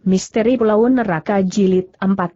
Misteri Pulau Neraka Jilid 14.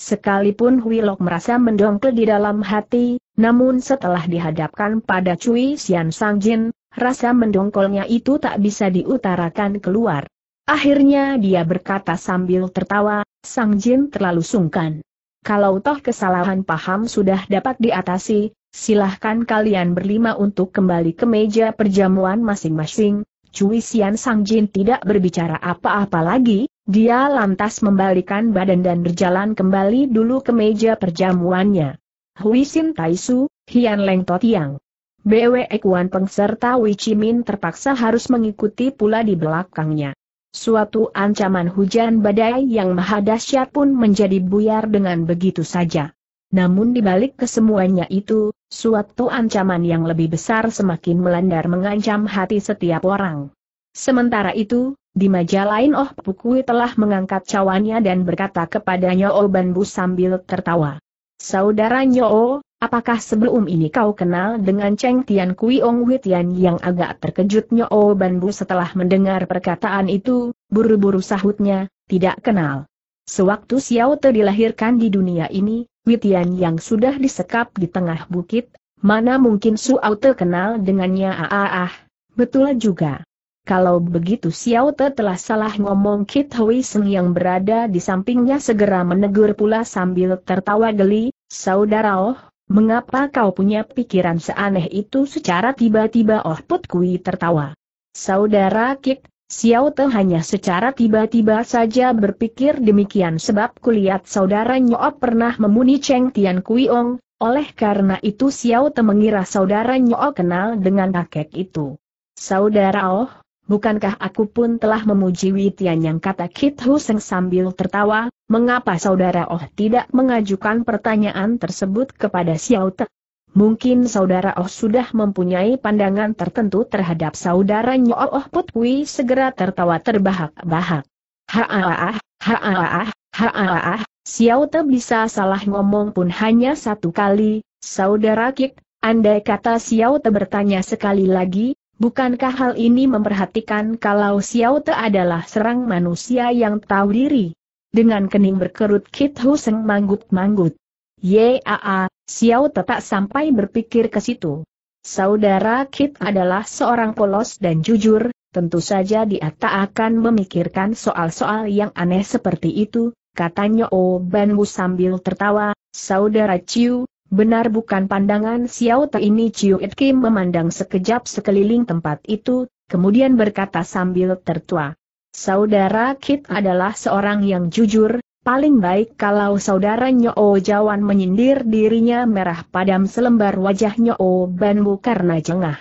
Sekalipun Huilok merasa mendongkel di dalam hati, namun setelah dihadapkan pada Cui Xian Sangjin, rasa mendongkolnya itu tak bisa diutarakan keluar. Akhirnya dia berkata sambil tertawa, Sangjin terlalu sungkan. Kalau toh kesalahan paham sudah dapat diatasi, silahkan kalian berlima untuk kembali ke meja perjamuan masing-masing, Cui Sian Sang Jin tidak berbicara apa-apa lagi, dia lantas membalikan badan dan berjalan kembali dulu ke meja perjamuannya. Hui Sin Tai Su, Hian Leng To Tiang. BW Ekuan Peng serta Wei Min terpaksa harus mengikuti pula di belakangnya. Suatu ancaman hujan badai yang maha dahsyat pun menjadi buyar dengan begitu saja. Namun dibalik kesemuanya itu, suatu ancaman yang lebih besar semakin melandar mengancam hati setiap orang. Sementara itu, di majalah lain Oh Pukui telah mengangkat cawannya dan berkata kepada Nyoo Banbu sambil tertawa. Saudara Nyoo, apakah sebelum ini kau kenal dengan Cheng Tian Kui Ong Witian yang agak terkejut Nyoo Banbu setelah mendengar perkataan itu, buru-buru sahutnya, tidak kenal. Sewaktu Xiao Te dilahirkan di dunia ini, Witian yang sudah disekap di tengah bukit, mana mungkin Suau Te kenal dengannya ah ah ah, betul juga. Kalau begitu Xiao Te telah salah ngomong Kit Hui Seng yang berada di sampingnya segera menegur pula sambil tertawa geli, Saudara Oh, mengapa kau punya pikiran seaneh itu secara tiba-tiba Oh Put Kui tertawa. Saudara Kit. Xiao Te hanya secara tiba-tiba saja berpikir demikian sebab kulihat saudara Nyoop pernah memuni Cheng Tian Kuiong, oleh karena itu Xiao Te mengira saudara Nyoop kenal dengan kakek itu. Saudara Oh, bukankah aku pun telah memuji Witian yang kata Kit Hu Huseng sambil tertawa, mengapa saudara Oh tidak mengajukan pertanyaan tersebut kepada Xiao Te? Mungkin saudara Oh sudah mempunyai pandangan tertentu terhadap saudaranya Oh, oh Putwi segera tertawa terbahak-bahak. Haaah, haaah, haaah, Xiao Te bisa salah ngomong pun hanya satu kali, saudara Kik, andai kata Xiao Te bertanya sekali lagi, bukankah hal ini memperhatikan kalau Xiao Te adalah serang manusia yang tahu diri? Dengan kening berkerut Kit Huseng manggut-manggut. Yaa, Xiao tetap sampai berpikir ke situ. Saudara Kit adalah seorang polos dan jujur, tentu saja dia tak akan memikirkan soal-soal yang aneh seperti itu, katanya Oh, Ban sambil tertawa, Saudara Ciu, benar bukan pandangan Xiao Te ini Ciu It Kim memandang sekejap sekeliling tempat itu, kemudian berkata sambil tertua. Saudara Kit adalah seorang yang jujur, Paling baik kalau saudara Nyoo Jawan menyindir dirinya merah padam selembar wajah Nyoo Banbu karena jengah.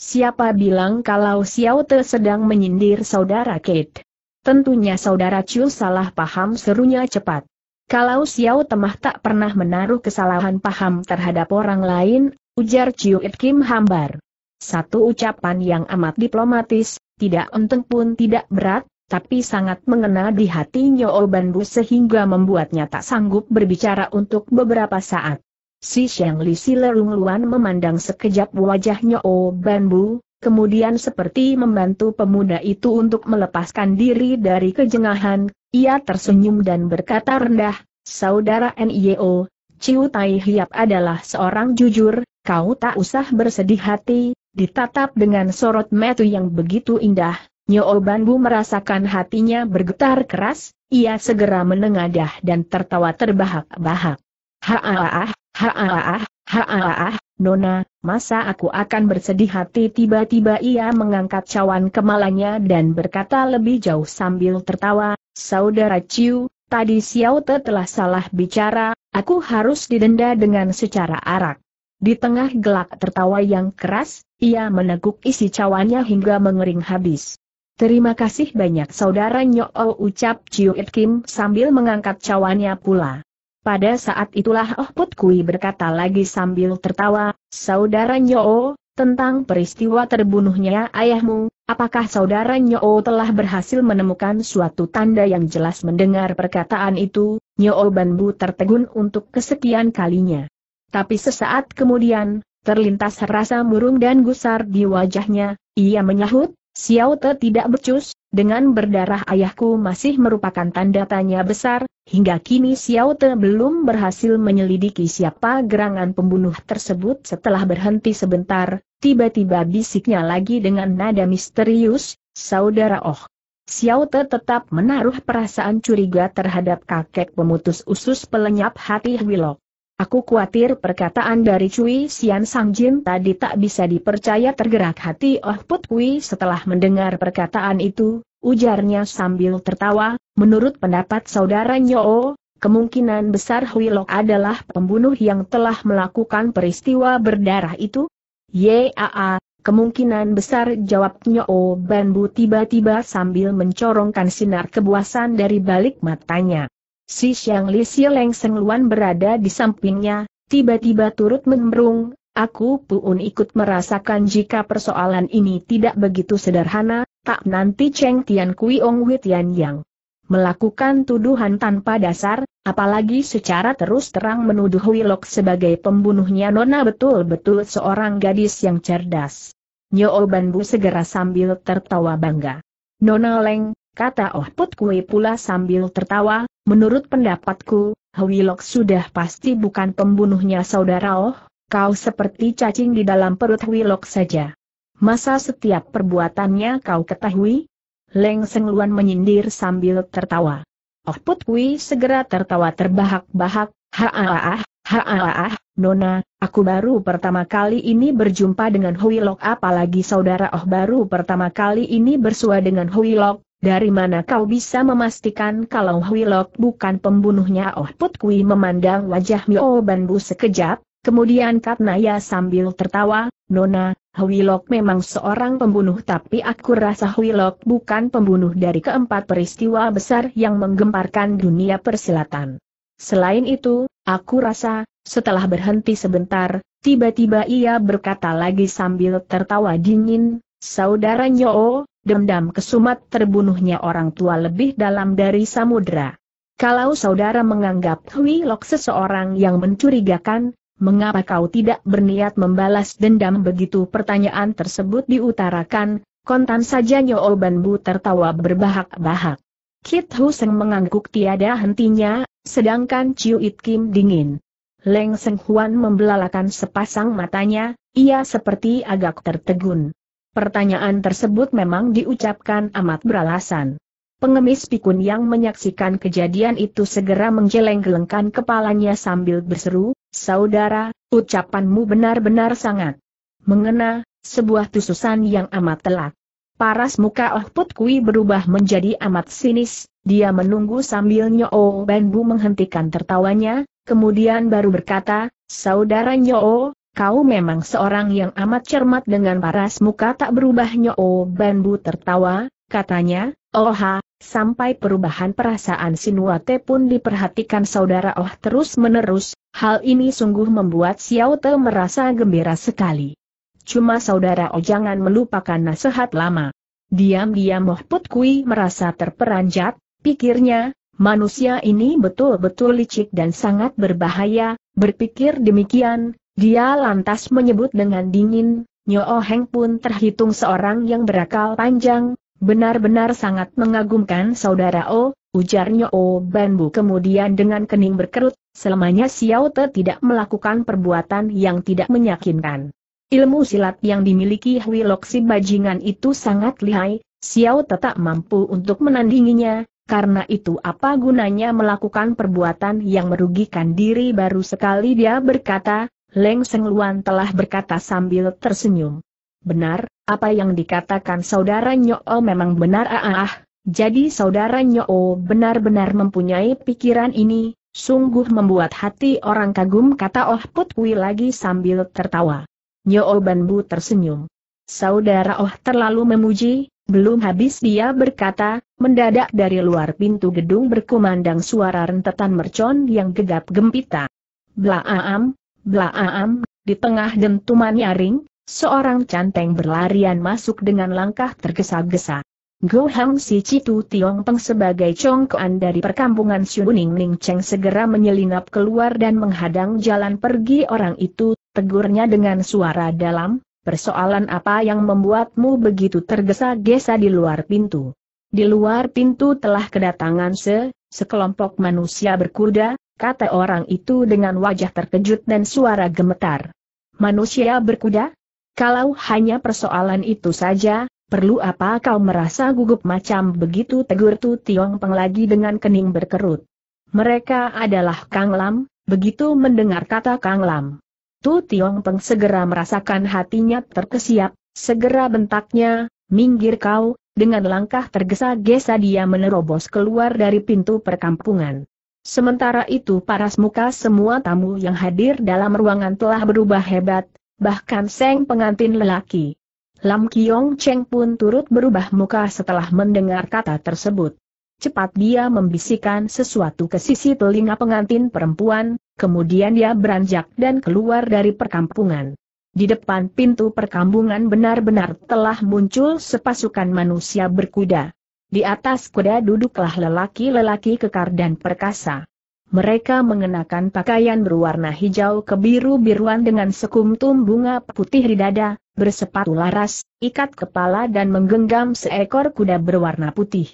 Siapa bilang kalau Xiao Te sedang menyindir saudara Kate? Tentunya saudara Chu salah paham serunya cepat. Kalau Xiao Temah tak pernah menaruh kesalahan paham terhadap orang lain, ujar Chiu It Kim hambar. Satu ucapan yang amat diplomatis, tidak enteng pun tidak berat, tapi sangat mengena di hati Nyo Banbu sehingga membuatnya tak sanggup berbicara untuk beberapa saat. Si Sheng Li Silerung Luan memandang sekejap wajah Nyo Banbu, kemudian seperti membantu pemuda itu untuk melepaskan diri dari kejengahan, ia tersenyum dan berkata rendah, Saudara Nyo, Ciu Tai Hiap adalah seorang jujur, kau tak usah bersedih hati, ditatap dengan sorot metu yang begitu indah, Nyo Banbu merasakan hatinya bergetar keras, ia segera menengadah dan tertawa terbahak-bahak. Haaah, haaah, haaah, Nona, masa aku akan bersedih hati tiba-tiba ia mengangkat cawan kemalanya dan berkata lebih jauh sambil tertawa, Saudara Ciu, tadi Xiao Te telah salah bicara, aku harus didenda dengan secara arak. Di tengah gelak tertawa yang keras, ia meneguk isi cawannya hingga mengering habis. Terima kasih banyak saudara Nyo ucap It Kim sambil mengangkat cawannya pula. Pada saat itulah Oh Put Kui berkata lagi sambil tertawa, Saudara Nyo, tentang peristiwa terbunuhnya ayahmu, apakah saudara Nyo telah berhasil menemukan suatu tanda yang jelas mendengar perkataan itu, Nyo Banbu tertegun untuk kesekian kalinya. Tapi sesaat kemudian, terlintas rasa murung dan gusar di wajahnya, ia menyahut, Xiao Te tidak becus, dengan berdarah ayahku masih merupakan tanda tanya besar, hingga kini Xiao Te belum berhasil menyelidiki siapa gerangan pembunuh tersebut setelah berhenti sebentar, tiba-tiba bisiknya lagi dengan nada misterius, Saudara Oh. Xiao Te tetap menaruh perasaan curiga terhadap kakek pemutus usus pelenyap hati Wilok. Aku khawatir perkataan dari Cui Sian Sang Jin tadi tak bisa dipercaya tergerak hati Oh Put Kui setelah mendengar perkataan itu, ujarnya sambil tertawa, menurut pendapat saudara Nyo, kemungkinan besar Hui Lok adalah pembunuh yang telah melakukan peristiwa berdarah itu? Yaa, kemungkinan besar jawab Nyoo Banbu tiba-tiba sambil mencorongkan sinar kebuasan dari balik matanya. Si Xiang Li Xieleng Luan berada di sampingnya, tiba-tiba turut memberung, aku pun ikut merasakan jika persoalan ini tidak begitu sederhana, tak nanti Cheng Tian Kui Ong Tian Yang melakukan tuduhan tanpa dasar, apalagi secara terus terang menuduh Wilok sebagai pembunuhnya Nona betul-betul seorang gadis yang cerdas. Nyo Bu segera sambil tertawa bangga. Nona Leng, kata Oh Put Kui pula sambil tertawa, Menurut pendapatku, Hwilok sudah pasti bukan pembunuhnya saudara Oh, kau seperti cacing di dalam perut Hwilok saja. Masa setiap perbuatannya kau ketahui? Leng Seng Luan menyindir sambil tertawa. Oh Put segera tertawa terbahak-bahak, haaah, haaah, Nona, aku baru pertama kali ini berjumpa dengan Huilok apalagi saudara Oh baru pertama kali ini bersua dengan Huilok, dari mana kau bisa memastikan kalau Huilok bukan pembunuhnya? Oh Put Kui memandang wajah Mio Banbu sekejap, kemudian Katnaya sambil tertawa, Nona, Huilok memang seorang pembunuh tapi aku rasa Huilok bukan pembunuh dari keempat peristiwa besar yang menggemparkan dunia persilatan. Selain itu, aku rasa, setelah berhenti sebentar, tiba-tiba ia berkata lagi sambil tertawa dingin, Saudara Nyoo, dendam kesumat terbunuhnya orang tua lebih dalam dari samudra. Kalau saudara menganggap Hui Lok seseorang yang mencurigakan, mengapa kau tidak berniat membalas dendam begitu pertanyaan tersebut diutarakan, kontan saja Nyo Ban tertawa berbahak-bahak. Kit Huseng mengangguk tiada hentinya, sedangkan Chiu It Kim dingin. Leng Seng Huan membelalakan sepasang matanya, ia seperti agak tertegun. Pertanyaan tersebut memang diucapkan amat beralasan. Pengemis pikun yang menyaksikan kejadian itu segera menggeleng-gelengkan kepalanya sambil berseru, Saudara, ucapanmu benar-benar sangat mengena, sebuah tususan yang amat telak. Paras muka Oh Put Kui berubah menjadi amat sinis, dia menunggu sambil Nyoo Banbu menghentikan tertawanya, kemudian baru berkata, Saudara Nyoo, kau memang seorang yang amat cermat dengan paras muka tak berubah Oh, bambu tertawa, katanya, oh ha, sampai perubahan perasaan Sinuate pun diperhatikan saudara Oh terus-menerus, hal ini sungguh membuat Xiao Te merasa gembira sekali. Cuma saudara Oh jangan melupakan nasihat lama. Diam-diam Oh Put Kui merasa terperanjat, pikirnya, manusia ini betul-betul licik dan sangat berbahaya, berpikir demikian, dia lantas menyebut dengan dingin, Nyo oh Heng pun terhitung seorang yang berakal panjang, benar-benar sangat mengagumkan saudara O, oh, ujar Nyo oh Banbu kemudian dengan kening berkerut, selamanya Xiao Te tidak melakukan perbuatan yang tidak menyakinkan. Ilmu silat yang dimiliki Hui Loksi bajingan itu sangat lihai, Xiao Te tak mampu untuk menandinginya, karena itu apa gunanya melakukan perbuatan yang merugikan diri baru sekali dia berkata, Leng Seng Luan telah berkata sambil tersenyum. Benar, apa yang dikatakan saudara Nyo'o memang benar ah, ah, ah. jadi saudara Nyo'o benar-benar mempunyai pikiran ini, sungguh membuat hati orang kagum kata Oh Put lagi sambil tertawa. Nyo'o Banbu tersenyum. Saudara Oh terlalu memuji, belum habis dia berkata, mendadak dari luar pintu gedung berkumandang suara rentetan mercon yang gegap gempita. Blaam, Belaam, di tengah dentuman nyaring, seorang canteng berlarian masuk dengan langkah tergesa-gesa. Go Hang Si Citu Tiong Peng sebagai congkoan dari perkampungan Xiuning Ning Cheng segera menyelinap keluar dan menghadang jalan pergi orang itu, tegurnya dengan suara dalam, persoalan apa yang membuatmu begitu tergesa-gesa di luar pintu. Di luar pintu telah kedatangan se, sekelompok manusia berkuda, kata orang itu dengan wajah terkejut dan suara gemetar. Manusia berkuda? Kalau hanya persoalan itu saja, perlu apa kau merasa gugup macam begitu tegur Tu Tiong Peng lagi dengan kening berkerut. Mereka adalah Kang Lam, begitu mendengar kata Kang Lam. Tu Tiong Peng segera merasakan hatinya terkesiap, segera bentaknya, minggir kau, dengan langkah tergesa-gesa dia menerobos keluar dari pintu perkampungan. Sementara itu paras muka semua tamu yang hadir dalam ruangan telah berubah hebat, bahkan seng pengantin lelaki. Lam Kiong Cheng pun turut berubah muka setelah mendengar kata tersebut. Cepat dia membisikkan sesuatu ke sisi telinga pengantin perempuan, kemudian dia beranjak dan keluar dari perkampungan. Di depan pintu perkampungan benar-benar telah muncul sepasukan manusia berkuda. Di atas kuda duduklah lelaki-lelaki kekar dan perkasa. Mereka mengenakan pakaian berwarna hijau kebiru-biruan dengan sekuntum bunga putih di dada, bersepatu laras, ikat kepala dan menggenggam seekor kuda berwarna putih.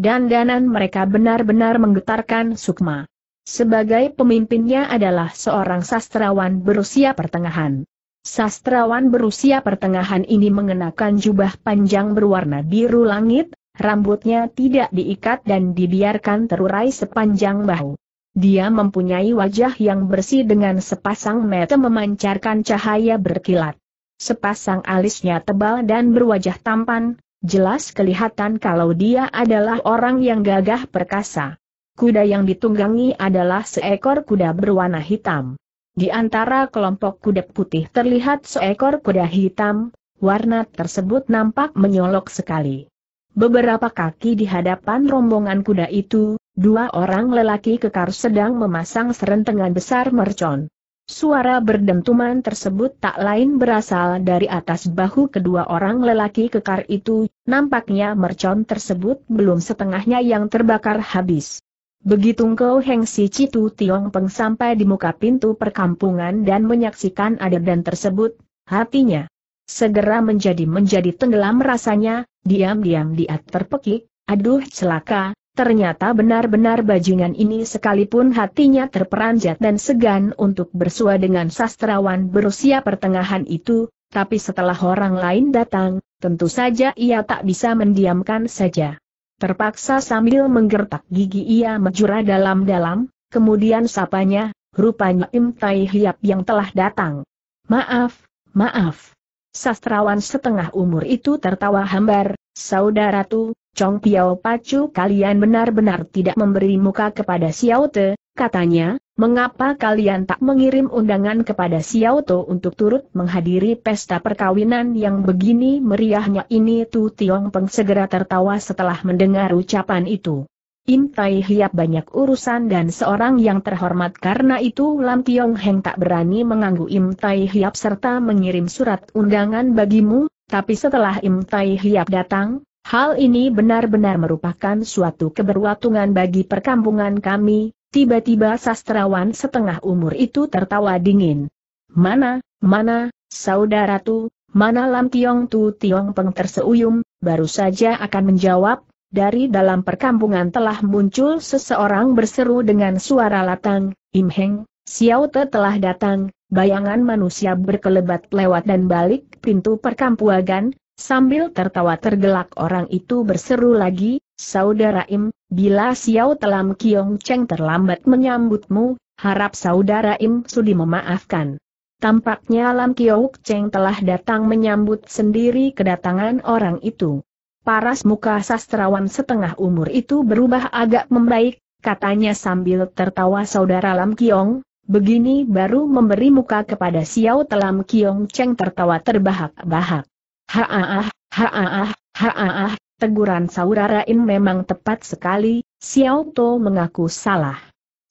Dandanan mereka benar-benar menggetarkan sukma. Sebagai pemimpinnya adalah seorang sastrawan berusia pertengahan. Sastrawan berusia pertengahan ini mengenakan jubah panjang berwarna biru langit, Rambutnya tidak diikat dan dibiarkan terurai sepanjang bahu. Dia mempunyai wajah yang bersih dengan sepasang mata memancarkan cahaya berkilat. Sepasang alisnya tebal dan berwajah tampan, jelas kelihatan kalau dia adalah orang yang gagah perkasa. Kuda yang ditunggangi adalah seekor kuda berwarna hitam. Di antara kelompok kuda putih terlihat seekor kuda hitam, warna tersebut nampak menyolok sekali. Beberapa kaki di hadapan rombongan kuda itu, dua orang lelaki kekar sedang memasang serentengan besar mercon. Suara berdentuman tersebut tak lain berasal dari atas bahu kedua orang lelaki kekar itu, nampaknya mercon tersebut belum setengahnya yang terbakar habis. Begitu engkau Heng Si Citu Tiong Peng sampai di muka pintu perkampungan dan menyaksikan adegan tersebut, hatinya Segera menjadi menjadi tenggelam rasanya, diam-diam dia terpekik, aduh celaka, ternyata benar-benar bajingan ini sekalipun hatinya terperanjat dan segan untuk bersua dengan sastrawan berusia pertengahan itu, tapi setelah orang lain datang, tentu saja ia tak bisa mendiamkan saja. Terpaksa sambil menggertak gigi ia menjura dalam-dalam, kemudian sapanya, rupanya Im Tai Hiap yang telah datang. Maaf, maaf. Sastrawan setengah umur itu tertawa hambar, Saudara Tu, Chong Piao Pacu kalian benar-benar tidak memberi muka kepada Xiao Te, katanya, mengapa kalian tak mengirim undangan kepada Xiao Te untuk turut menghadiri pesta perkawinan yang begini meriahnya ini Tu Tiong Peng segera tertawa setelah mendengar ucapan itu. Im Tai Hiap banyak urusan dan seorang yang terhormat karena itu Lam Tiong Heng tak berani mengganggu Im Tai Hiap serta mengirim surat undangan bagimu, tapi setelah Im Tai Hiap datang, hal ini benar-benar merupakan suatu keberuntungan bagi perkampungan kami, tiba-tiba sastrawan setengah umur itu tertawa dingin. Mana, mana, saudara saudaraku, mana Lam Tiong Tu Tiong Peng terseuyum, baru saja akan menjawab, dari dalam perkampungan telah muncul seseorang berseru dengan suara latang, Im Heng, Xiao Te telah datang, bayangan manusia berkelebat lewat dan balik pintu perkampungan, sambil tertawa tergelak orang itu berseru lagi, Saudara Im, bila Xiao Telam Kiong Cheng terlambat menyambutmu, harap Saudara Im sudi memaafkan. Tampaknya Lam Kiong Cheng telah datang menyambut sendiri kedatangan orang itu. Paras muka sastrawan setengah umur itu berubah agak membaik, katanya sambil tertawa saudara Lam Kiong, begini baru memberi muka kepada Xiao Telam Kiong Cheng tertawa terbahak-bahak. Haaah, haaah, haaah, teguran saudara In memang tepat sekali, Xiao To mengaku salah.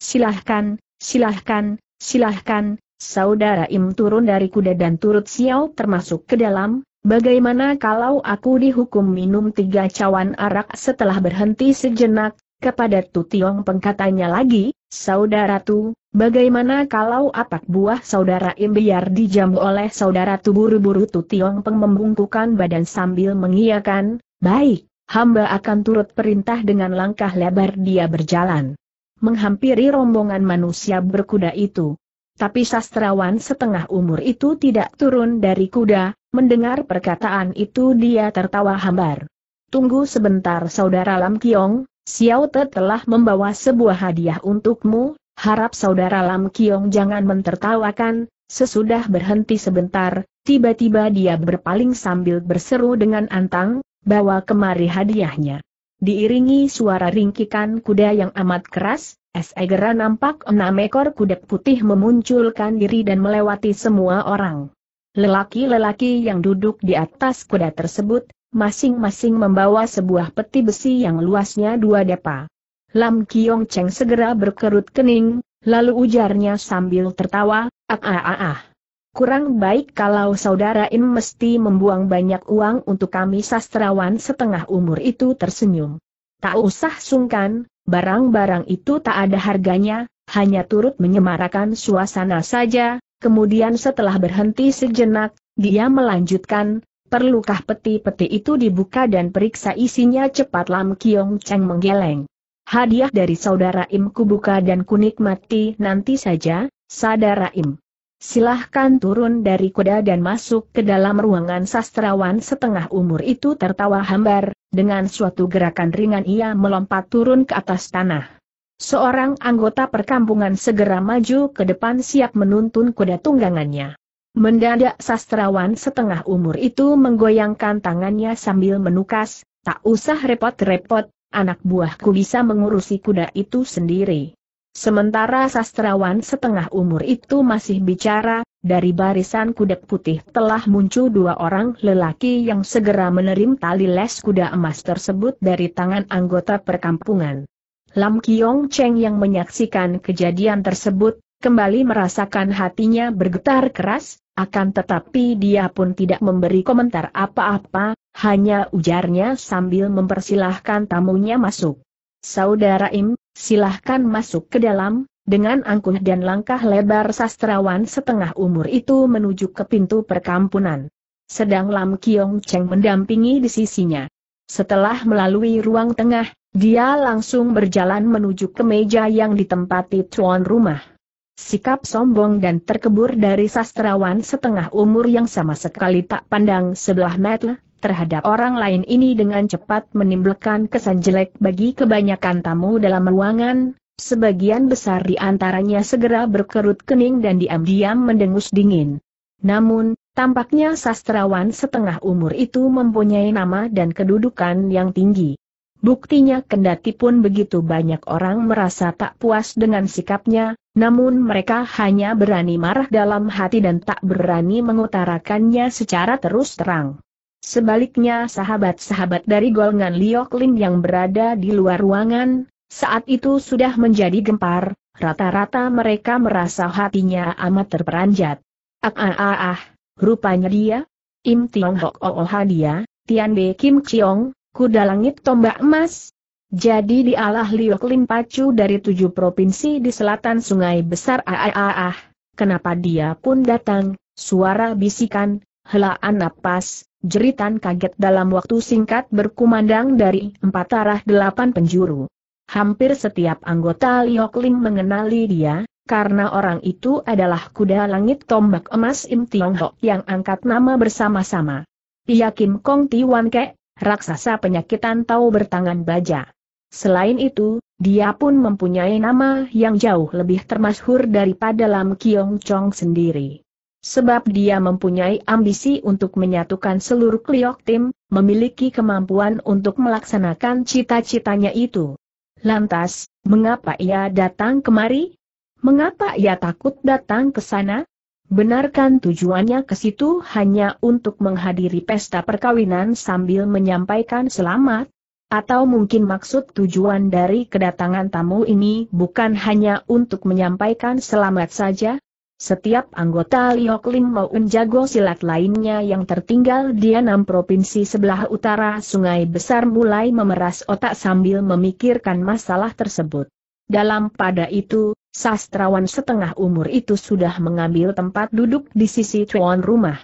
Silahkan, silahkan, silahkan, saudara Im turun dari kuda dan turut Xiao termasuk ke dalam, Bagaimana kalau aku dihukum minum tiga cawan arak setelah berhenti sejenak, kepada Tutiong pengkatanya lagi, Saudara Tu, bagaimana kalau apak buah saudara imbiar dijamu oleh saudara Tu buru-buru Tutiong Peng membungkukan badan sambil mengiyakan, baik, hamba akan turut perintah dengan langkah lebar dia berjalan. Menghampiri rombongan manusia berkuda itu. Tapi sastrawan setengah umur itu tidak turun dari kuda, Mendengar perkataan itu dia tertawa hambar. Tunggu sebentar saudara Lam Kiong, Xiao Te telah membawa sebuah hadiah untukmu, harap saudara Lam Kiong jangan mentertawakan, sesudah berhenti sebentar, tiba-tiba dia berpaling sambil berseru dengan antang, bawa kemari hadiahnya. Diiringi suara ringkikan kuda yang amat keras, Segera nampak enam ekor kuda putih memunculkan diri dan melewati semua orang. Lelaki-lelaki yang duduk di atas kuda tersebut, masing-masing membawa sebuah peti besi yang luasnya dua depa. Lam Kiong Cheng segera berkerut kening, lalu ujarnya sambil tertawa, ah ah ah ah. Kurang baik kalau saudara Im mesti membuang banyak uang untuk kami sastrawan setengah umur itu tersenyum. Tak usah sungkan, barang-barang itu tak ada harganya, hanya turut menyemarakan suasana saja, Kemudian setelah berhenti sejenak, dia melanjutkan, perlukah peti-peti itu dibuka dan periksa isinya cepat Lam Kiong Cheng menggeleng. Hadiah dari saudara Im kubuka dan kunikmati nanti saja, saudara Im. Silahkan turun dari kuda dan masuk ke dalam ruangan sastrawan setengah umur itu tertawa hambar, dengan suatu gerakan ringan ia melompat turun ke atas tanah. Seorang anggota perkampungan segera maju ke depan siap menuntun kuda tunggangannya. Mendadak sastrawan setengah umur itu menggoyangkan tangannya sambil menukas, tak usah repot-repot, anak buahku bisa mengurusi kuda itu sendiri. Sementara sastrawan setengah umur itu masih bicara, dari barisan kuda putih telah muncul dua orang lelaki yang segera menerim tali les kuda emas tersebut dari tangan anggota perkampungan. Lam Kiong Cheng yang menyaksikan kejadian tersebut, kembali merasakan hatinya bergetar keras, akan tetapi dia pun tidak memberi komentar apa-apa, hanya ujarnya sambil mempersilahkan tamunya masuk. Saudara Im, silahkan masuk ke dalam, dengan angkuh dan langkah lebar sastrawan setengah umur itu menuju ke pintu perkampunan. Sedang Lam Kiong Cheng mendampingi di sisinya. Setelah melalui ruang tengah, dia langsung berjalan menuju ke meja yang ditempati tuan rumah. Sikap sombong dan terkebur dari sastrawan setengah umur yang sama sekali tak pandang sebelah mata terhadap orang lain ini dengan cepat menimbulkan kesan jelek bagi kebanyakan tamu dalam ruangan, sebagian besar di antaranya segera berkerut kening dan diam-diam mendengus dingin. Namun, tampaknya sastrawan setengah umur itu mempunyai nama dan kedudukan yang tinggi. Buktinya kendati pun begitu banyak orang merasa tak puas dengan sikapnya, namun mereka hanya berani marah dalam hati dan tak berani mengutarakannya secara terus terang. Sebaliknya sahabat-sahabat dari golongan Liok Lin yang berada di luar ruangan, saat itu sudah menjadi gempar, rata-rata mereka merasa hatinya amat terperanjat. Ah ah ah, ah rupanya dia, Im Tiong Hok Oh Oh Dia, Tian Be Kim Chiong, kuda langit tombak emas. Jadi dialah Liok Pacu dari tujuh provinsi di selatan sungai besar Aaah. Kenapa dia pun datang, suara bisikan, helaan napas, jeritan kaget dalam waktu singkat berkumandang dari empat arah delapan penjuru. Hampir setiap anggota Liok mengenali dia, karena orang itu adalah kuda langit tombak emas Im Tiong Hok yang angkat nama bersama-sama. Ia Kim Kong Ti Wan Ke, raksasa penyakitan tahu bertangan baja. Selain itu, dia pun mempunyai nama yang jauh lebih termasyhur daripada Lam Kiong Chong sendiri. Sebab dia mempunyai ambisi untuk menyatukan seluruh Kliok Tim, memiliki kemampuan untuk melaksanakan cita-citanya itu. Lantas, mengapa ia datang kemari? Mengapa ia takut datang ke sana? Benarkan tujuannya ke situ hanya untuk menghadiri pesta perkawinan sambil menyampaikan selamat? Atau mungkin maksud tujuan dari kedatangan tamu ini bukan hanya untuk menyampaikan selamat saja? Setiap anggota Liok Lim maupun jago silat lainnya yang tertinggal di enam provinsi sebelah utara sungai besar mulai memeras otak sambil memikirkan masalah tersebut. Dalam pada itu, Sastrawan setengah umur itu sudah mengambil tempat duduk di sisi tuan rumah.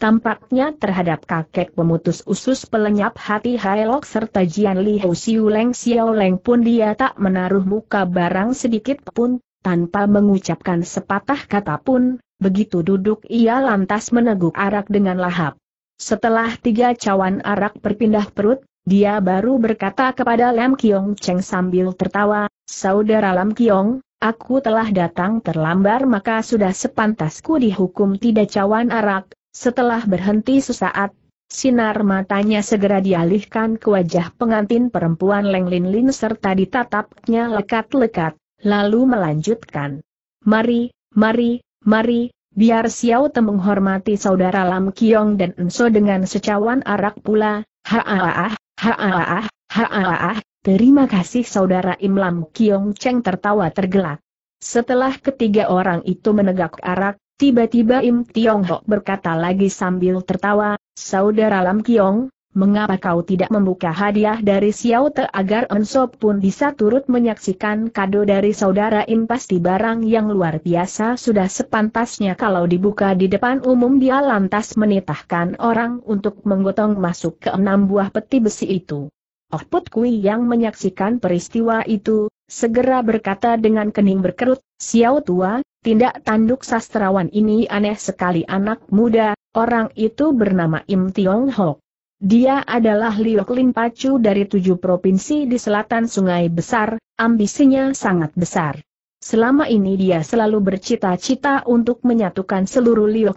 Tampaknya terhadap kakek pemutus usus pelenyap hati Hailok serta Jian Li Hou Siuleng Leng pun dia tak menaruh muka barang sedikit pun, tanpa mengucapkan sepatah kata pun, begitu duduk ia lantas meneguk arak dengan lahap. Setelah tiga cawan arak berpindah perut, dia baru berkata kepada Lam Kiong Cheng sambil tertawa, Saudara Lam Kiong, Aku telah datang terlambar maka sudah sepantasku dihukum tidak cawan arak, setelah berhenti sesaat, sinar matanya segera dialihkan ke wajah pengantin perempuan Leng Lin Lin serta ditatapnya lekat-lekat, lalu melanjutkan. Mari, mari, mari, biar Xiao Te menghormati saudara Lam Kiong dan Enso dengan secawan arak pula, haaah, haaah, haaah, Terima kasih saudara Imlam Kiong Cheng tertawa tergelak. Setelah ketiga orang itu menegak arak, tiba-tiba Im Tiong Hok berkata lagi sambil tertawa, Saudara Lam Kiong, mengapa kau tidak membuka hadiah dari Xiao Te agar Enso pun bisa turut menyaksikan kado dari saudara Im pasti barang yang luar biasa sudah sepantasnya kalau dibuka di depan umum dia lantas menitahkan orang untuk menggotong masuk ke enam buah peti besi itu. Oh, Put Kui yang menyaksikan peristiwa itu, segera berkata dengan kening berkerut, Xiao tua, tindak tanduk sastrawan ini aneh sekali anak muda, orang itu bernama Im Tiong Hok. Dia adalah Liu Lin Pacu dari tujuh provinsi di selatan Sungai Besar, ambisinya sangat besar. Selama ini dia selalu bercita-cita untuk menyatukan seluruh Liu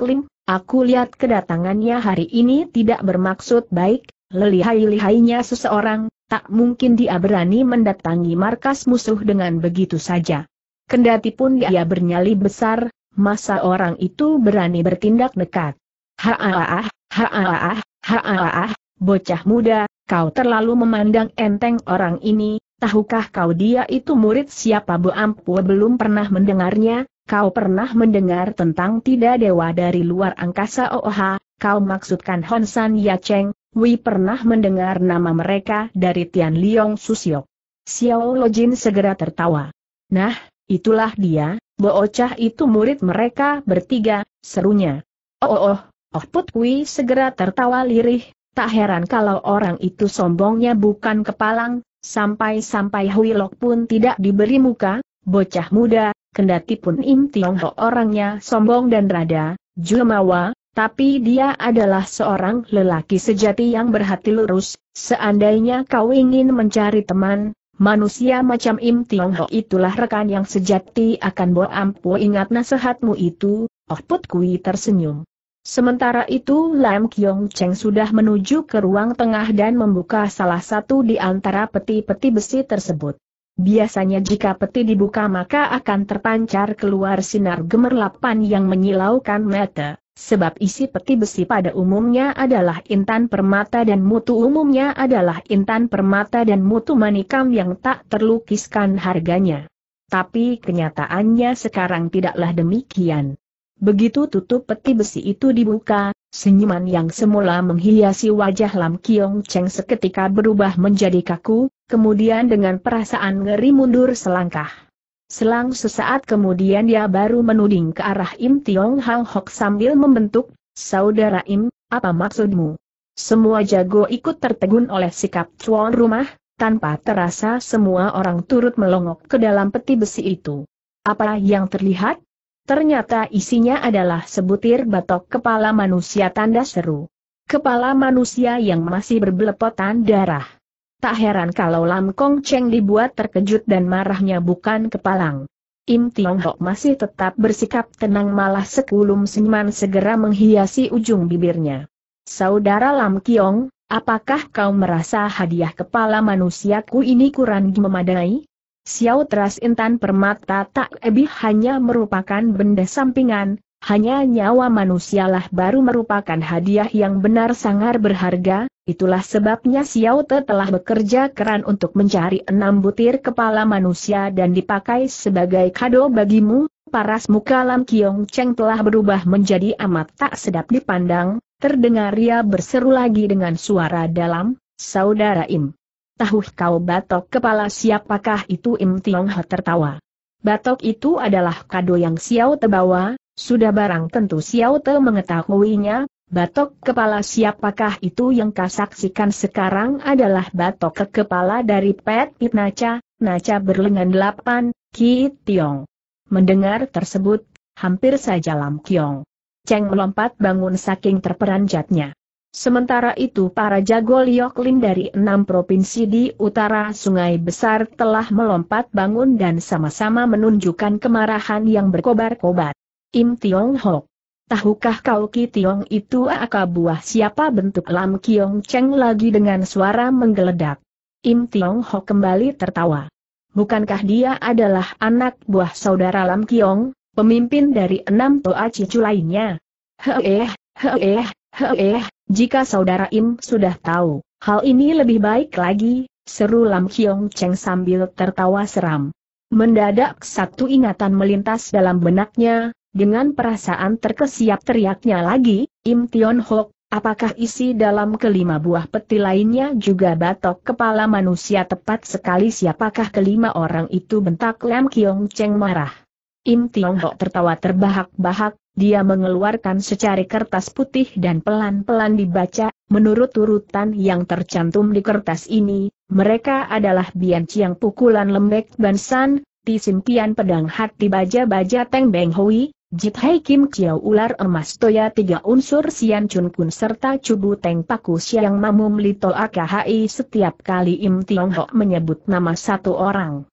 aku lihat kedatangannya hari ini tidak bermaksud baik, Lelihai-lihainya seseorang, tak mungkin dia berani mendatangi markas musuh dengan begitu saja. Kendati pun dia bernyali besar, masa orang itu berani bertindak dekat? Haaah, haaah, haaah, bocah muda, kau terlalu memandang enteng orang ini, tahukah kau dia itu murid siapa Bu Ampu belum pernah mendengarnya, kau pernah mendengar tentang tidak dewa dari luar angkasa Oh, kau maksudkan Honsan Yacheng, Wei pernah mendengar nama mereka dari Tian Liong Susiok. Xiao Lojin segera tertawa. Nah, itulah dia, bocah itu murid mereka bertiga, serunya. Oh oh oh, oh Put Wi segera tertawa lirih, tak heran kalau orang itu sombongnya bukan kepalang, sampai-sampai Hui Lok pun tidak diberi muka, bocah muda, kendati pun Im Tiong Ho orangnya sombong dan rada, jumawa, tapi dia adalah seorang lelaki sejati yang berhati lurus, seandainya kau ingin mencari teman, manusia macam Im Tiong Ho itulah rekan yang sejati akan Bo Ampu ingat nasihatmu itu, Oh Put Kui tersenyum. Sementara itu Lam Kiong Cheng sudah menuju ke ruang tengah dan membuka salah satu di antara peti-peti besi tersebut. Biasanya jika peti dibuka maka akan terpancar keluar sinar gemerlapan yang menyilaukan mata. Sebab isi peti besi pada umumnya adalah intan permata dan mutu umumnya adalah intan permata dan mutu manikam yang tak terlukiskan harganya. Tapi kenyataannya sekarang tidaklah demikian. Begitu tutup peti besi itu dibuka, senyuman yang semula menghiasi wajah Lam Kiong Cheng seketika berubah menjadi kaku, kemudian dengan perasaan ngeri mundur selangkah. Selang sesaat kemudian dia baru menuding ke arah Im Tiong Hang Hok sambil membentuk, Saudara Im, apa maksudmu? Semua jago ikut tertegun oleh sikap tuan rumah, tanpa terasa semua orang turut melongok ke dalam peti besi itu. Apa yang terlihat? Ternyata isinya adalah sebutir batok kepala manusia tanda seru. Kepala manusia yang masih berbelepotan darah. Tak heran kalau Lam Kong Cheng dibuat terkejut dan marahnya bukan kepalang. Im Tiong Hok masih tetap bersikap tenang malah sekulum senyuman segera menghiasi ujung bibirnya. Saudara Lam Kiong, apakah kau merasa hadiah kepala manusiaku ini kurang memadai? Xiao Teras Intan Permata tak lebih hanya merupakan benda sampingan, hanya nyawa manusialah baru merupakan hadiah yang benar sangar berharga, Itulah sebabnya Xiao Te telah bekerja keran untuk mencari enam butir kepala manusia dan dipakai sebagai kado bagimu, paras muka Lam Kiong Cheng telah berubah menjadi amat tak sedap dipandang, terdengar ia berseru lagi dengan suara dalam, Saudara Im. Tahu kau batok kepala siapakah itu Im Tiong He tertawa. Batok itu adalah kado yang Xiao Te bawa, sudah barang tentu Xiao Te mengetahuinya, Batok kepala siapakah itu yang kau saksikan sekarang adalah batok ke kepala dari Pet Pit Naca, Naca berlengan delapan, Ki Tiong. Mendengar tersebut, hampir saja Lam Kiong. Ceng melompat bangun saking terperanjatnya. Sementara itu para jago Lioklin dari enam provinsi di utara sungai besar telah melompat bangun dan sama-sama menunjukkan kemarahan yang berkobar-kobar. Im Tiong Hok. Tahukah kau Ki Tiong itu akan buah siapa bentuk Lam Kiong Cheng lagi dengan suara menggeledak. Im Tiong Ho kembali tertawa. Bukankah dia adalah anak buah saudara Lam Kiong, pemimpin dari enam toa cicu lainnya? Heeh, heeh, heeh, jika saudara Im sudah tahu, hal ini lebih baik lagi, seru Lam Kiong Cheng sambil tertawa seram. Mendadak satu ingatan melintas dalam benaknya, dengan perasaan terkesiap teriaknya lagi, Im Tion Hok, apakah isi dalam kelima buah peti lainnya juga batok kepala manusia tepat sekali siapakah kelima orang itu bentak Lam Kiong Cheng marah. Im Tion Hok tertawa terbahak-bahak, dia mengeluarkan secari kertas putih dan pelan-pelan dibaca, menurut urutan yang tercantum di kertas ini, mereka adalah Bian Chiang pukulan lembek Bansan, Ti Simpian pedang hati baja-baja Teng Beng Hui, Jit Hai Kim Chiao ular emas toya tiga unsur sian chun kun serta cubu teng paku siang mamum lito akhi setiap kali Im Tiong Ho menyebut nama satu orang.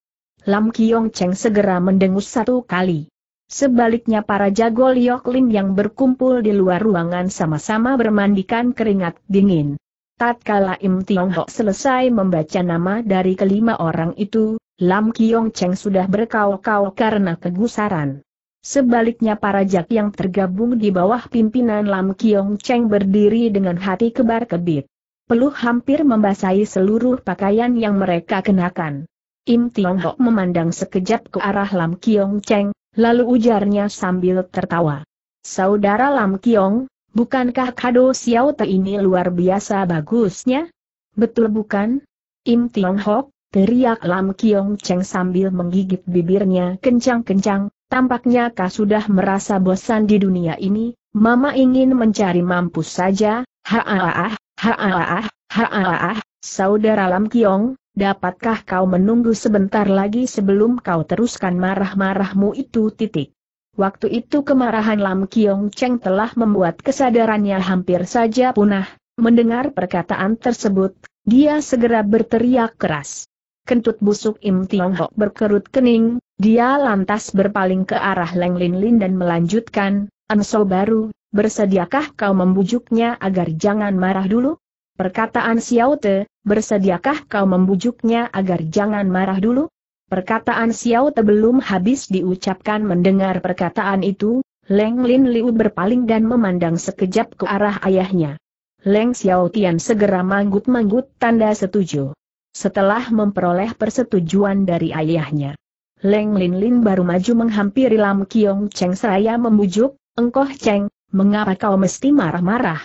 Lam Kiong Cheng segera mendengus satu kali. Sebaliknya para jago Liok Lin yang berkumpul di luar ruangan sama-sama bermandikan keringat dingin. Tatkala Im Tiong Ho selesai membaca nama dari kelima orang itu, Lam Kiong Cheng sudah berkau-kau karena kegusaran. Sebaliknya para jak yang tergabung di bawah pimpinan Lam Kiong Cheng berdiri dengan hati kebar kebit. Peluh hampir membasahi seluruh pakaian yang mereka kenakan. Im Tiong Hok memandang sekejap ke arah Lam Kiong Cheng, lalu ujarnya sambil tertawa. Saudara Lam Kiong, bukankah kado Xiao Te ini luar biasa bagusnya? Betul bukan? Im Tiong Hok, Teriak Lam Kiong Cheng sambil menggigit bibirnya kencang-kencang, tampaknya kau sudah merasa bosan di dunia ini, mama ingin mencari mampus saja, ha haaah, ah saudara Lam Kiong, dapatkah kau menunggu sebentar lagi sebelum kau teruskan marah-marahmu itu titik. Waktu itu kemarahan Lam Kiong Cheng telah membuat kesadarannya hampir saja punah, mendengar perkataan tersebut, dia segera berteriak keras kentut busuk Im Tiong Hok berkerut kening, dia lantas berpaling ke arah Leng Lin Lin dan melanjutkan, Enso baru, bersediakah kau membujuknya agar jangan marah dulu? Perkataan Xiao Te, bersediakah kau membujuknya agar jangan marah dulu? Perkataan Xiao Te belum habis diucapkan mendengar perkataan itu, Leng Lin Liu berpaling dan memandang sekejap ke arah ayahnya. Leng Xiao Tian segera manggut-manggut tanda setuju setelah memperoleh persetujuan dari ayahnya. Leng Lin Lin baru maju menghampiri Lam Kiong Cheng seraya membujuk, engkoh Cheng, mengapa kau mesti marah-marah?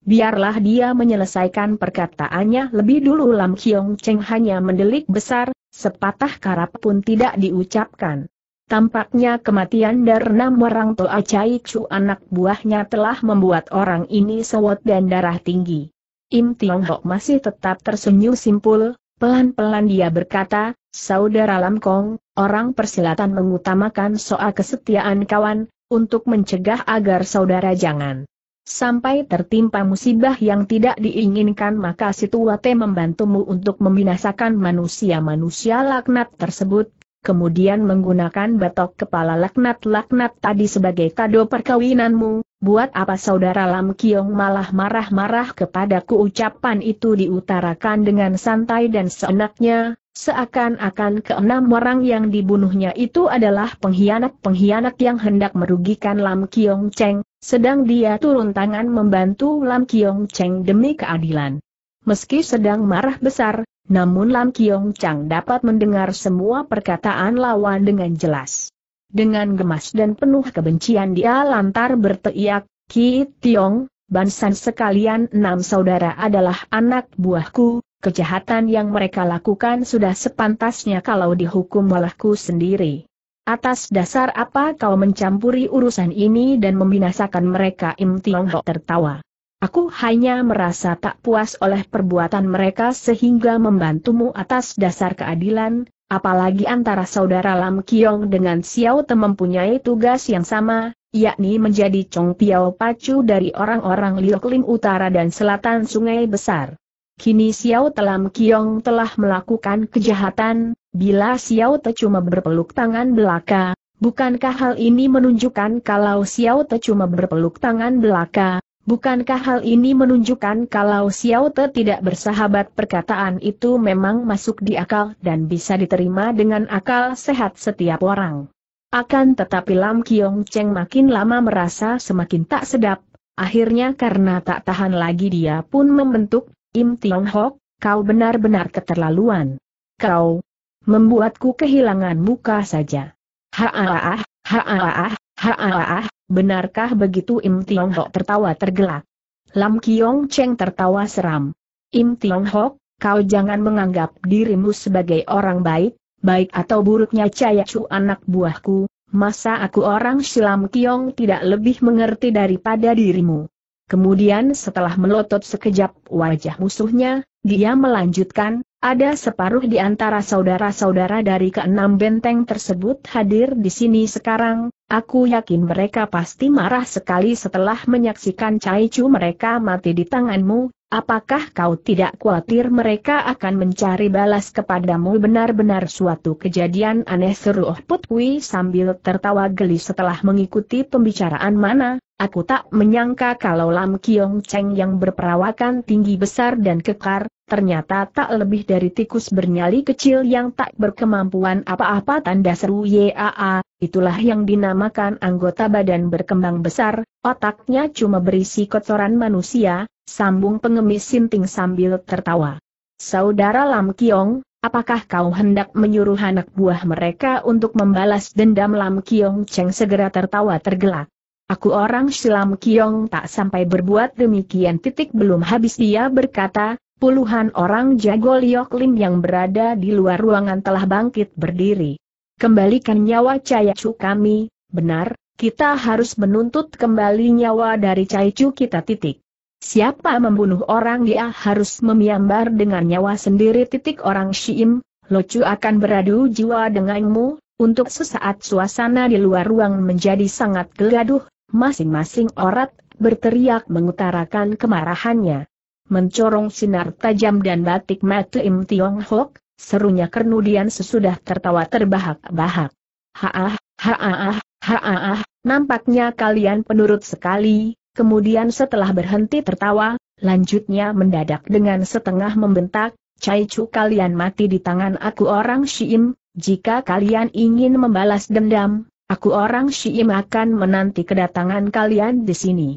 Biarlah dia menyelesaikan perkataannya lebih dulu Lam Kiong Cheng hanya mendelik besar, sepatah karap pun tidak diucapkan. Tampaknya kematian enam orang tua Cai Chu anak buahnya telah membuat orang ini sewot dan darah tinggi. Im Tiong Hok masih tetap tersenyum simpul, Pelan-pelan dia berkata, Saudara Lamkong, orang persilatan mengutamakan soal kesetiaan kawan, untuk mencegah agar saudara jangan sampai tertimpa musibah yang tidak diinginkan maka Situate membantumu untuk membinasakan manusia-manusia laknat tersebut, kemudian menggunakan batok kepala laknat-laknat tadi sebagai kado perkawinanmu, buat apa saudara Lam Kiong malah marah-marah kepadaku ucapan itu diutarakan dengan santai dan seenaknya, seakan-akan keenam orang yang dibunuhnya itu adalah pengkhianat-pengkhianat yang hendak merugikan Lam Kiong Cheng, sedang dia turun tangan membantu Lam Kiong Cheng demi keadilan. Meski sedang marah besar, namun Lam Kiong Chang dapat mendengar semua perkataan lawan dengan jelas. Dengan gemas dan penuh kebencian dia lantar berteriak, Ki Tiong, Bansan sekalian enam saudara adalah anak buahku, kejahatan yang mereka lakukan sudah sepantasnya kalau dihukum olehku sendiri. Atas dasar apa kau mencampuri urusan ini dan membinasakan mereka Im Tiong Ho tertawa. Aku hanya merasa tak puas oleh perbuatan mereka sehingga membantumu atas dasar keadilan, apalagi antara saudara Lam Kiong dengan Xiao Te mempunyai tugas yang sama, yakni menjadi Chong Piao Pacu dari orang-orang Liokling Utara dan Selatan Sungai Besar. Kini Xiao Te Lam Kiong telah melakukan kejahatan, bila Xiao Te cuma berpeluk tangan belaka, bukankah hal ini menunjukkan kalau Xiao Te cuma berpeluk tangan belaka, Bukankah hal ini menunjukkan kalau Xiao Te tidak bersahabat perkataan itu memang masuk di akal dan bisa diterima dengan akal sehat setiap orang? Akan tetapi Lam Kiong Cheng makin lama merasa semakin tak sedap, akhirnya karena tak tahan lagi dia pun membentuk, Im Tiong Hok, kau benar-benar keterlaluan. Kau membuatku kehilangan muka saja. ha haaah, haaah, Benarkah begitu Im Tiong Hok tertawa tergelak? Lam Kiong Cheng tertawa seram. Im Tiong Hok, kau jangan menganggap dirimu sebagai orang baik, baik atau buruknya Caya cu anak buahku, masa aku orang si Lam Kiong tidak lebih mengerti daripada dirimu. Kemudian setelah melotot sekejap wajah musuhnya, dia melanjutkan, ada separuh di antara saudara-saudara dari keenam benteng tersebut hadir di sini sekarang, aku yakin mereka pasti marah sekali setelah menyaksikan Caicu mereka mati di tanganmu, apakah kau tidak khawatir mereka akan mencari balas kepadamu benar-benar suatu kejadian aneh seru Oh Putwi sambil tertawa geli setelah mengikuti pembicaraan mana, Aku tak menyangka kalau Lam Kiong Cheng yang berperawakan tinggi besar dan kekar, ternyata tak lebih dari tikus bernyali kecil yang tak berkemampuan apa-apa tanda seru YAA, itulah yang dinamakan anggota badan berkembang besar, otaknya cuma berisi kotoran manusia, sambung pengemis sinting sambil tertawa. Saudara Lam Kiong, Apakah kau hendak menyuruh anak buah mereka untuk membalas dendam Lam Kiong Cheng segera tertawa tergelak? Aku orang silam kiong tak sampai berbuat demikian titik belum habis dia berkata, puluhan orang jago Liok Lim yang berada di luar ruangan telah bangkit berdiri. Kembalikan nyawa Cayacu kami, benar, kita harus menuntut kembali nyawa dari Cayacu kita titik. Siapa membunuh orang dia harus memiambar dengan nyawa sendiri titik orang Syiim, Locu akan beradu jiwa denganmu, untuk sesaat suasana di luar ruang menjadi sangat geladuh Masing-masing orat, berteriak mengutarakan kemarahannya. Mencorong sinar tajam dan batik mata Im Tiong Hok, serunya kernudian sesudah tertawa terbahak-bahak. Haah, haah, haah, nampaknya kalian penurut sekali, kemudian setelah berhenti tertawa, lanjutnya mendadak dengan setengah membentak, Cai Chu kalian mati di tangan aku orang Syiim, jika kalian ingin membalas dendam, Aku orang Syiim akan menanti kedatangan kalian di sini.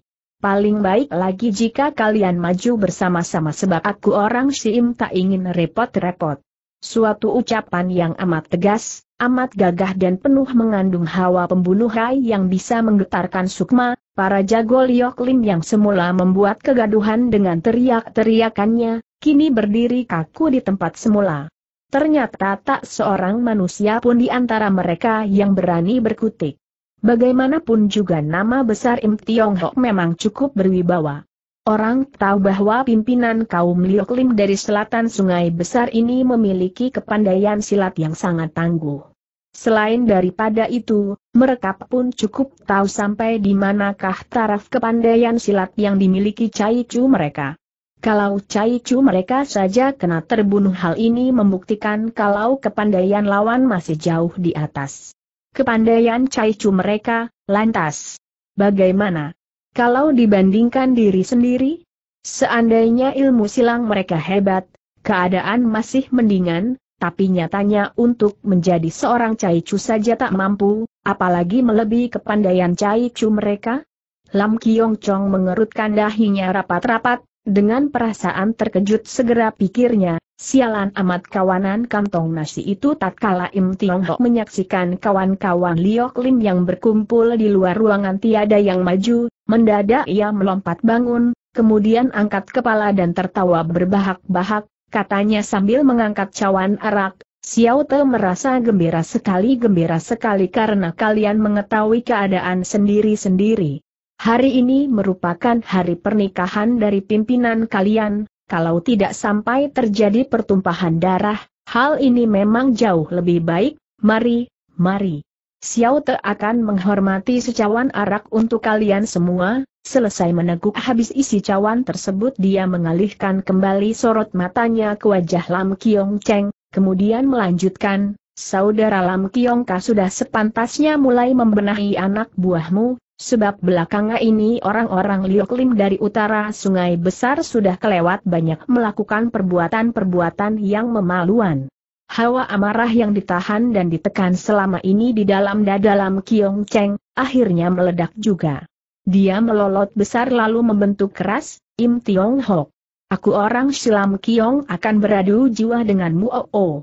Paling baik lagi jika kalian maju bersama-sama sebab aku orang Syiim tak ingin repot-repot. Suatu ucapan yang amat tegas, amat gagah dan penuh mengandung hawa pembunuh rai yang bisa menggetarkan sukma, para jago Lim yang semula membuat kegaduhan dengan teriak-teriakannya, kini berdiri kaku di tempat semula. Ternyata tak seorang manusia pun di antara mereka yang berani berkutik. Bagaimanapun juga nama besar Im Tiong Hok memang cukup berwibawa. Orang tahu bahwa pimpinan kaum Liok Lim dari selatan sungai besar ini memiliki kepandaian silat yang sangat tangguh. Selain daripada itu, mereka pun cukup tahu sampai di manakah taraf kepandaian silat yang dimiliki Cai Chu mereka. Kalau Cai Chu mereka saja kena terbunuh hal ini membuktikan kalau kepandaian lawan masih jauh di atas. Kepandaian Cai Chu mereka, lantas. Bagaimana? Kalau dibandingkan diri sendiri? Seandainya ilmu silang mereka hebat, keadaan masih mendingan, tapi nyatanya untuk menjadi seorang Cai Chu saja tak mampu, apalagi melebihi kepandaian Cai Chu mereka? Lam Kiong Chong mengerutkan dahinya rapat-rapat, dengan perasaan terkejut segera pikirnya, sialan amat kawanan kantong nasi itu tak Im Tiong menyaksikan kawan-kawan Liok Lim yang berkumpul di luar ruangan tiada yang maju, mendadak ia melompat bangun, kemudian angkat kepala dan tertawa berbahak-bahak, katanya sambil mengangkat cawan arak, Xiao Te merasa gembira sekali gembira sekali karena kalian mengetahui keadaan sendiri-sendiri. Hari ini merupakan hari pernikahan dari pimpinan kalian, kalau tidak sampai terjadi pertumpahan darah, hal ini memang jauh lebih baik, mari, mari. Xiao Te akan menghormati secawan arak untuk kalian semua, selesai meneguk habis isi cawan tersebut dia mengalihkan kembali sorot matanya ke wajah Lam Kiong Cheng, kemudian melanjutkan, Saudara Lam Ka sudah sepantasnya mulai membenahi anak buahmu, Sebab belakangan ini orang-orang Lioklim dari utara sungai besar sudah kelewat banyak melakukan perbuatan-perbuatan yang memaluan. Hawa amarah yang ditahan dan ditekan selama ini di dalam dadalam Kiong Cheng, akhirnya meledak juga. Dia melolot besar lalu membentuk keras, Im Tiong Hok. Aku orang silam Kiong akan beradu jiwa denganmu oh, oh.